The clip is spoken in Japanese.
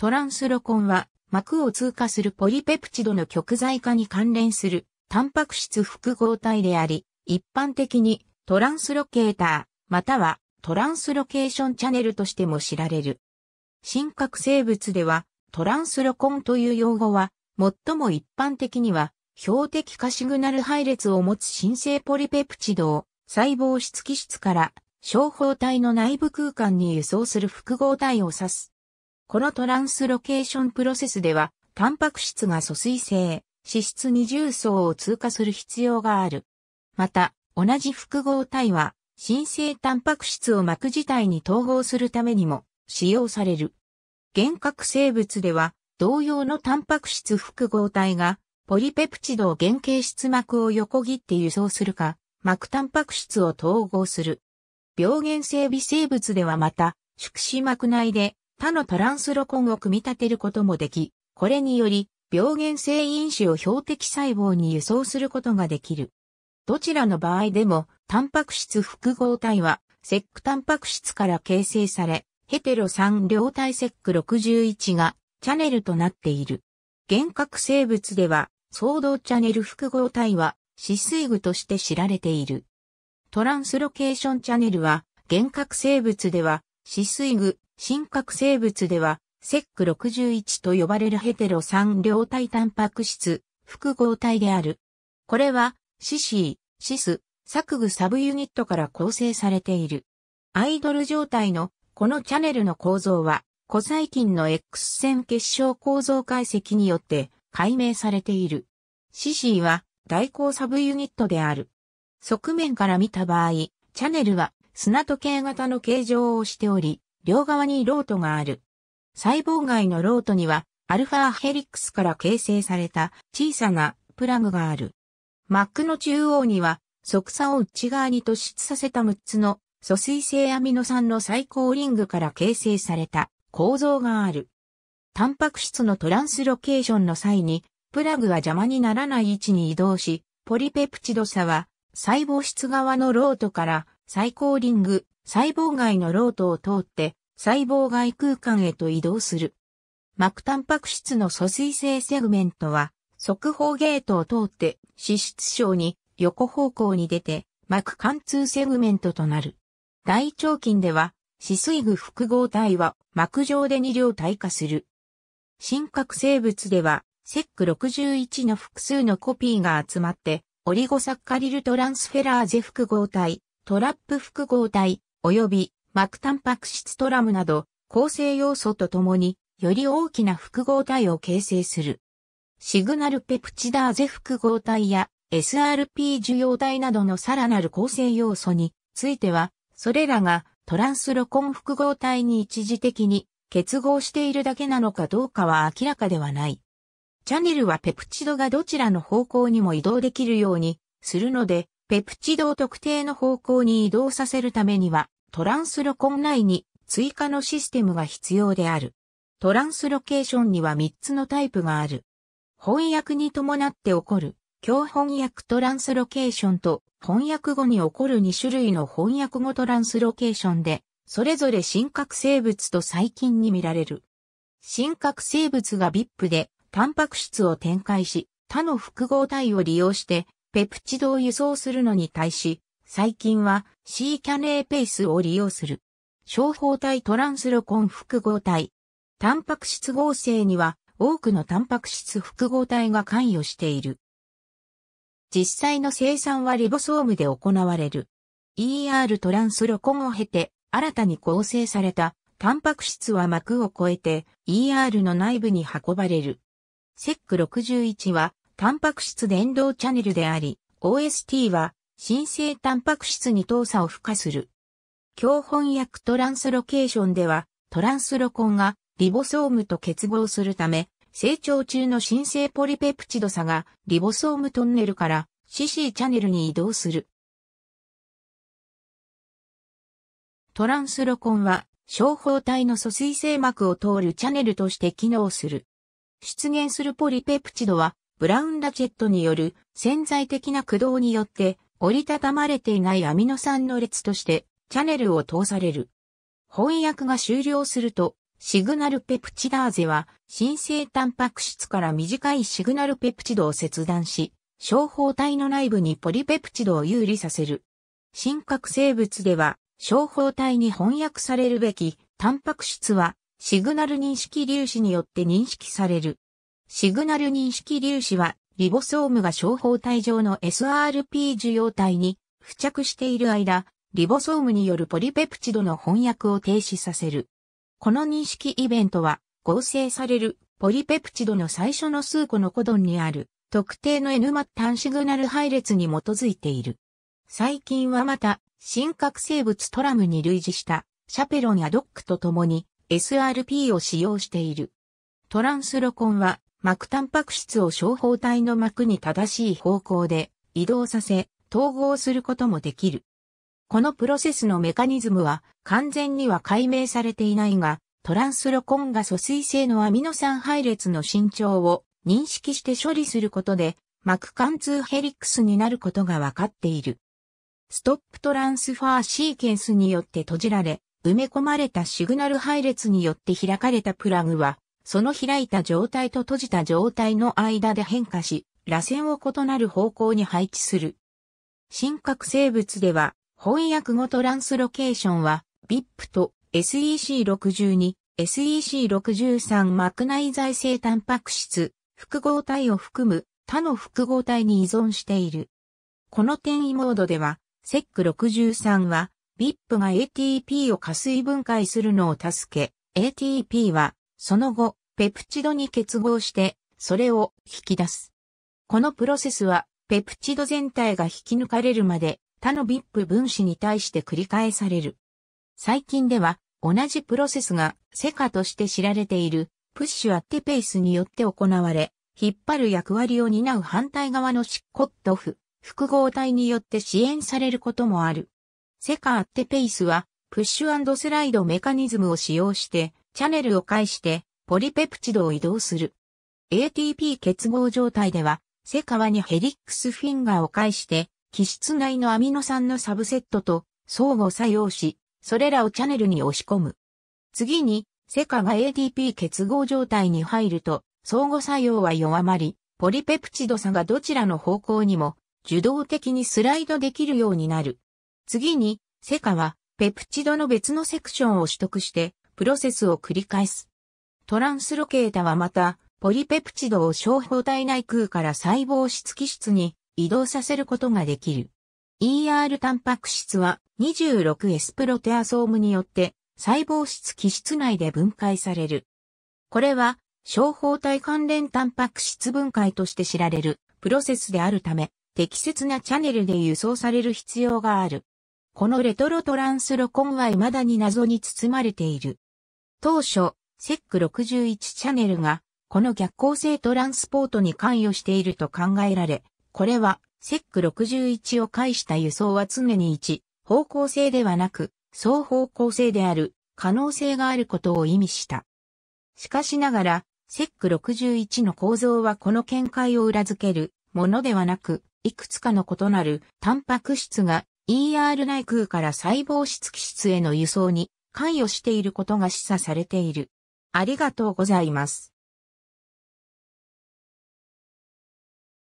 トランスロコンは膜を通過するポリペプチドの極材化に関連するタンパク質複合体であり、一般的にトランスロケーター、またはトランスロケーションチャネルとしても知られる。真核生物ではトランスロコンという用語は、最も一般的には標的化シグナル配列を持つ新生ポリペプチドを細胞質基質から小胞体の内部空間に輸送する複合体を指す。このトランスロケーションプロセスでは、タンパク質が疎水性、脂質二重層を通過する必要がある。また、同じ複合体は、新生タンパク質を膜自体に統合するためにも使用される。原核生物では、同様のタンパク質複合体が、ポリペプチドを原型質膜を横切って輸送するか、膜タンパク質を統合する。病原性微生物ではまた、宿子膜内で他のトランスロコンを組み立てることもでき、これにより、病原性因子を標的細胞に輸送することができる。どちらの場合でも、タンパク質複合体は、セックタンパク質から形成され、ヘテロ3両体セック61がチャネルとなっている。幻覚生物では、相同チャネル複合体は、死水具として知られている。トランスロケーションチャネルは、幻覚生物では、死水具、真核生物では、セック61と呼ばれるヘテロ3両体タンパク質、複合体である。これは、シシー、シス、ク具サブユニットから構成されている。アイドル状態のこのチャネルの構造は、古細菌の X 線結晶構造解析によって解明されている。シシーは代行サブユニットである。側面から見た場合、チャネルは砂時計型の形状をしており、両側にロートがある。細胞外のロートには、アルファヘリックスから形成された小さなプラグがある。マックの中央には、側差を内側に突出させた6つの疎水性アミノ酸の最高リングから形成された構造がある。タンパク質のトランスロケーションの際に、プラグは邪魔にならない位置に移動し、ポリペプチド差は細胞質側のロートから最高リング細胞外のロートを通って細胞外空間へと移動する。膜タンパク質の疎水性セグメントは、側方ゲートを通って脂質症に横方向に出て膜貫通セグメントとなる。大腸菌では、死水具複合体は膜上で二両体化する。真核生物では、セック61の複数のコピーが集まって、オリゴサッカリルトランスフェラーゼ複合体、トラップ複合体、及び膜タンパク質トラムなど構成要素とともにより大きな複合体を形成する。シグナルペプチダーゼ複合体や SRP 受容体などのさらなる構成要素については、それらがトランスロコン複合体に一時的に結合しているだけなのかどうかは明らかではない。チャネルはペプチドがどちらの方向にも移動できるようにするので、ペプチドを特定の方向に移動させるためには、トランスロコン内に追加のシステムが必要である。トランスロケーションには3つのタイプがある。翻訳に伴って起こる、強翻訳トランスロケーションと翻訳後に起こる2種類の翻訳後トランスロケーションで、それぞれ真核生物と細菌に見られる。真核生物が VIP で、タンパク質を展開し、他の複合体を利用して、ペプチドを輸送するのに対し、最近は C キャネーペースを利用する。小胞体トランスロコン複合体。タンパク質合成には多くのタンパク質複合体が関与している。実際の生産はリボソームで行われる。ER トランスロコンを経て新たに構成されたタンパク質は膜を越えて ER の内部に運ばれる。セック61はタンパク質伝導チャネルであり、OST は新生タンパク質に動作を付加する。強本薬トランスロケーションでは、トランスロコンがリボソームと結合するため、成長中の新生ポリペプチド差がリボソームトンネルから CC チャネルに移動する。トランスロコンは、小胞体の疎水性膜を通るチャネルとして機能する。出現するポリペプチドは、ブラウンラチェットによる潜在的な駆動によって折りたたまれていないアミノ酸の列としてチャネルを通される。翻訳が終了すると、シグナルペプチダーゼは、新生タンパク質から短いシグナルペプチドを切断し、小胞体の内部にポリペプチドを有利させる。真核生物では、小胞体に翻訳されるべき、タンパク質は、シグナル認識粒子によって認識される。シグナル認識粒子は、リボソームが小胞体上の SRP 受容体に付着している間、リボソームによるポリペプチドの翻訳を停止させる。この認識イベントは、合成されるポリペプチドの最初の数個のコドンにある特定の N 末端シグナル配列に基づいている。最近はまた、新核生物トラムに類似したシャペロンやドックと共に SRP を使用している。トランスロコンは膜タンパク質を小胞体の膜に正しい方向で移動させ、統合することもできる。このプロセスのメカニズムは完全には解明されていないが、トランスロコンが疎水性のアミノ酸配列の伸長を認識して処理することで、膜貫通ヘリックスになることが分かっている。ストップトランスファーシーケンスによって閉じられ、埋め込まれたシグナル配列によって開かれたプラグは、その開いた状態と閉じた状態の間で変化し、螺旋を異なる方向に配置する。真核生物では、翻訳後トランスロケーションは、v i p と SEC62、SEC63 膜内在生タンパク質、複合体を含む他の複合体に依存している。この転移モードでは、SEC63 は、v i p が ATP を加水分解するのを助け、ATP は、その後、ペプチドに結合して、それを引き出す。このプロセスは、ペプチド全体が引き抜かれるまで、他の VIP 分子に対して繰り返される。最近では、同じプロセスが、セカとして知られている、プッシュアッテペイスによって行われ、引っ張る役割を担う反対側のシッコットフ、複合体によって支援されることもある。セカアッテペイスは、プッシュスライドメカニズムを使用して、チャネルを介して、ポリペプチドを移動する。ATP 結合状態では、セカワにヘリックスフィンガーを介して、基質内のアミノ酸のサブセットと相互作用し、それらをチャネルに押し込む。次に、セカワ ATP 結合状態に入ると、相互作用は弱まり、ポリペプチド差がどちらの方向にも、受動的にスライドできるようになる。次に、セカは、ペプチドの別のセクションを取得して、プロセスを繰り返す。トランスロケータはまた、ポリペプチドを小胞体内空から細胞質基質に移動させることができる。ER タンパク質は 26S プロテアソームによって細胞質基質内で分解される。これは小胞体関連タンパク質分解として知られるプロセスであるため、適切なチャネルで輸送される必要がある。このレトロトランスロコンは未だに謎に包まれている。当初、セック61チャンネルが、この逆行性トランスポートに関与していると考えられ、これは、セック61を介した輸送は常に1、方向性ではなく、双方向性である、可能性があることを意味した。しかしながら、セック61の構造はこの見解を裏付けるものではなく、いくつかの異なるタンパク質が ER 内空から細胞質基質への輸送に関与していることが示唆されている。ありがとうございます。